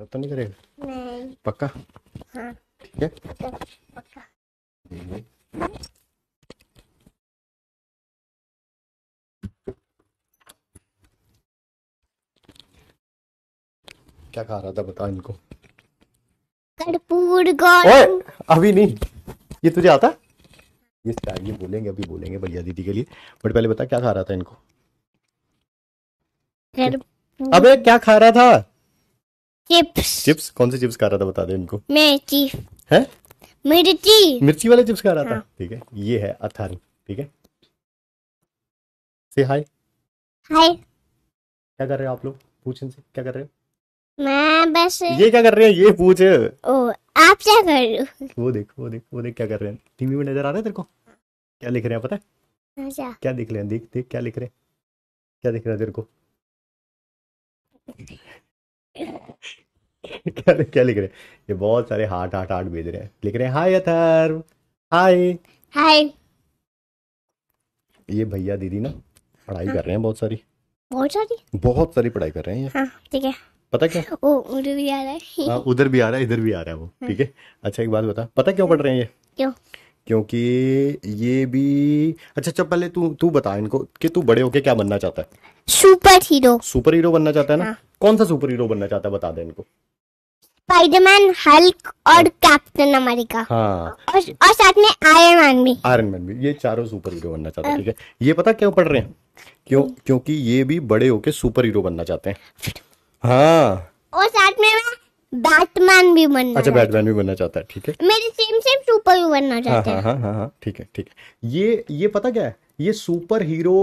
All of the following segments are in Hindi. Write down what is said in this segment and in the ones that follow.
मदद तो नहीं करेगा नहीं पक्का हाँ ठीक है पक्का क्या खा रहा था बता इनको कर्पूर ओए अभी नहीं ये तुझे आता ये ये बोलेंगे अभी बोलेंगे भैया दीदी के लिए बट पहले बता क्या खा रहा था इनको अबे क्या खा रहा था चिप्स चिप्स कौन से चिप्स खा रहा था बता दे इनको मिर्ची है मिर्ची मिर्ची वाले चिप्स खा रहा था हाँ। ठीक है ये है अथारी ठीक है से हाय हाय क्या कर रहे हो आप लोग पूछ इनसे क्या कर रहे हो मैं बस ये क्या कर रहे हैं ये पूछ ओ आप क्या कर रहे हो वो देख वो देख वो देख क्या कर रहे हैं टीवी में नजर आ रहा है तेरे को क्या लिख रहे हैं पता है अच्छा क्या लिख रहे हैं देख देख क्या लिख रहे हैं क्या लिख रहा है तेरे को क्या क्या लिख रहे हैं ये बहुत सारे हार्ट हार्ट हार्ट भेज रहे हैं लिख रहे हैं हाय अथर हाय हाय ये भैया दीदी ना पढ़ाई हाँ। कर रहे हैं बहुत सारी बहुत सारी बहुत सारी पढ़ाई कर रहे हैं ये हाँ, ठीक है पता क्या ओ उधर भी आ रहा है हाँ, उधर भी आ रहा है इधर भी आ रहा है वो हाँ। ठीक है अच्छा एक बात बता पता क्यों पढ़ रहे हैं ये क्यों क्योंकि ये भी अच्छा अच्छा पहले तू तू बता इनको कि तू बड़े होके क्या बनना चाहता है सुपर हीरो सुपर हीरो बनना चाहता है ना हाँ। कौन सा सुपर हीरो बनना चाहता है बता दे इनको स्पाइडरमैन हल्क और कैप्टन अमेरिका हाँ और, और साथ में आयरन मैन भी आयरन मैन भी ये चारों सुपर हीरो बनना चाहते हैं ठीक है ये पता क्यों पढ़ रहे हैं क्यों क्योंकि ये भी बड़े होके सुपर हीरो बनना चाहते हैं हाँ और साथ में बैटमैन भी बनना अच्छा बैटमैन भी बनना चाहता है ठीक है मेरे सेम सेम सुपर हीरो बनना हाँ, चाहते हैं हाँ हाँ हाँ ठीक है ठीक है ये ये पता क्या है ये सुपर हीरो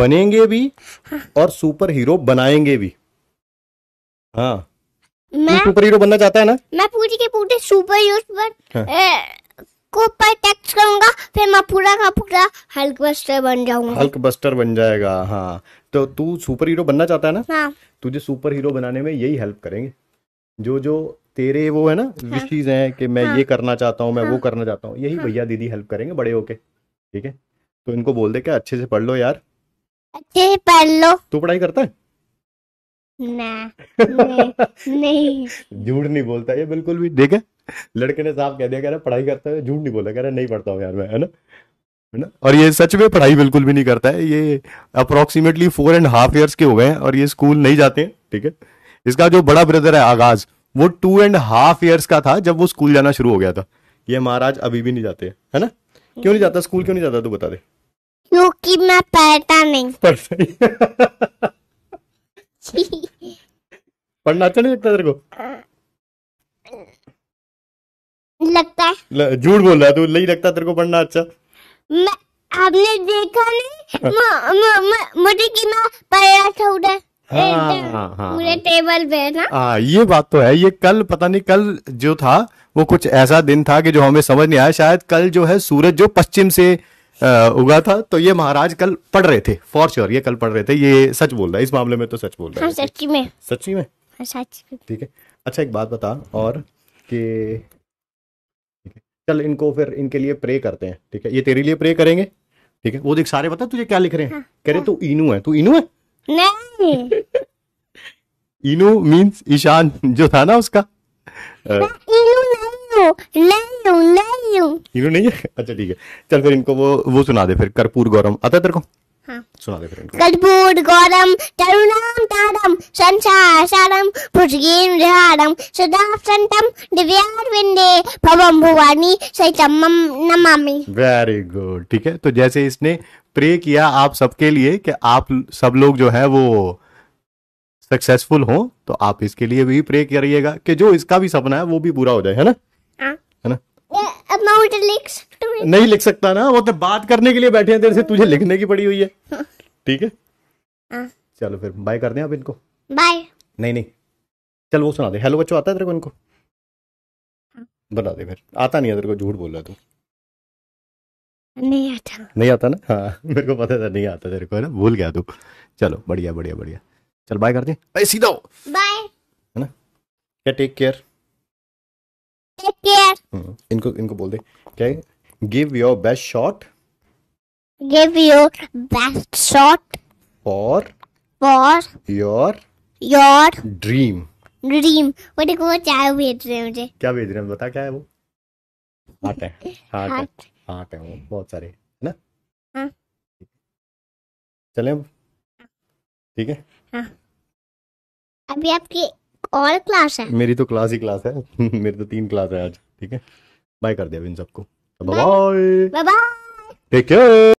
बनेंगे भी हाँ। और सुपर हीरो बनाएंगे भी हाँ मैं सुपर हीरो बनना चाहता है ना मैं पूरी के पूरे सुपर हीरो पर हाँ। को प्रोटेक्ट करूंगा फिर मैं पूरा का पूरा हल्क बस्टर बन जाऊंगा हल्क बस्टर बन जाएगा हाँ तो तू सुपर हीरो बनना चाहता है ना हाँ। तुझे सुपर हीरो बनाने में यही हेल्प करेंगे जो जो तेरे वो है ना विशीज हाँ। हैं कि मैं हाँ। ये करना चाहता हूँ मैं वो हाँ। करना चाहता हूँ यही भैया दीदी हेल्प करेंगे बड़े होके ठीक है तो इनको बोल दे क्या अच्छे से पढ़ लो यार अच्छे से पढ़ लो तू पढ़ाई करता है ना नहीं नहीं झूठ नहीं बोलता ये बिल्कुल भी देखे लड़के ने साफ कह दिया कह रहा पढ़ाई करता है झूठ नहीं बोला कह रहा नहीं पढ़ता हूँ यार मैं है ना है ना और ये सच में पढ़ाई बिल्कुल भी नहीं करता है ये approximately four and half years के हो गए हैं और ये स्कूल नहीं जाते हैं ठीक है इसका जो बड़ा ब्रदर है आगाज वो टू एंड हाफ ईयर्स का था जब वो स्कूल जाना शुरू हो गया था ये महाराज अभी भी नहीं जाते है, है ना क्यों नहीं जाता स्कूल क्यों नहीं जाता तू बता दे क्योंकि मैं पढ़ता नहीं पढ़ता पढ़ना अच्छा नहीं लगता तेरे को लगता है झूठ बोल रहा है तू नहीं लगता तेरे को पढ़ना अच्छा मैं आपने देखा नहीं हाँ। मुझे की माँ पढ़ा था उधर हाँ, हाँ, हाँ, पूरे टेबल पे ना हाँ ये बात तो है ये कल पता नहीं कल जो था वो कुछ ऐसा दिन था कि जो हमें समझ नहीं आया शायद कल जो है सूरज जो पश्चिम से उगा था तो ये महाराज कल पढ़ रहे थे फॉर श्योर ये कल पढ़ रहे थे ये सच बोल रहा है इस मामले में तो सच बोल रहा है हाँ, सच्ची में सच्ची में हाँ, ठीक है अच्छा एक बात बता और कि चल इनको फिर इनके लिए प्रे करते हैं ठीक है ये तेरे लिए प्रे करेंगे ठीक है वो देख सारे पता तुझे क्या लिख रहे हैं हाँ, कह रहे हाँ। तू इनू है तू इनू है नहीं इनू मींस ईशान जो था ना उसका नहीं, इनू नहीं नहीं हूँ नहीं है अच्छा ठीक है चल फिर इनको वो वो सुना दे फिर कर्पूर गौरम आता तेरे को हाँ। वेरी गुड ठीक है तो जैसे इसने प्रे किया आप सबके लिए कि आप सब लोग जो है वो सक्सेसफुल हो तो आप इसके लिए भी प्रे करिएगा कि जो इसका भी सपना है वो भी पूरा हो जाए है ना बाद मैं उल्टे लिख सकता नहीं लिख सकता ना वो तो बात करने के लिए बैठे हैं तेरे से तुझे लिखने की पड़ी हुई है ठीक है हाँ। चलो फिर बाय कर दें आप इनको बाय नहीं नहीं चल वो सुना दे हेलो बच्चों आता है तेरे को इनको हाँ। बता दे फिर आता नहीं है तेरे को झूठ बोल रहा तू नहीं आता नहीं आता ना हाँ मेरे को पता था नहीं आता तेरे को है ना भूल गया तू चलो बढ़िया बढ़िया बढ़िया चल बाय कर दे सीधा बाय है ना टेक केयर Hmm. इनको इनको बोल दे क्या give your best shot give your best shot for for your your dream dream वो देखो वो चाय भेज रहे हैं मुझे क्या भेज रहे हैं बता क्या है वो हार्ट है हार्ट है हार्ट है वो बहुत सारे है ना हाँ चलें हाँ। ठीक है हाँ अभी आपकी और क्लास है मेरी तो क्लास ही क्लास है मेरी तो तीन क्लास है आज ठीक है बाय कर दिया इन सबको bye bye take care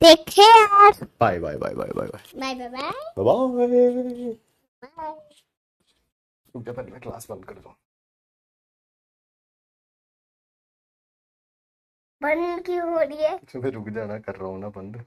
take care bye bye bye bye bye bye bye bye bye bye bye bye class बंद कर दूं बंद क्यों हो रही है अच्छा, रुक जाना कर रहा हूँ ना बंद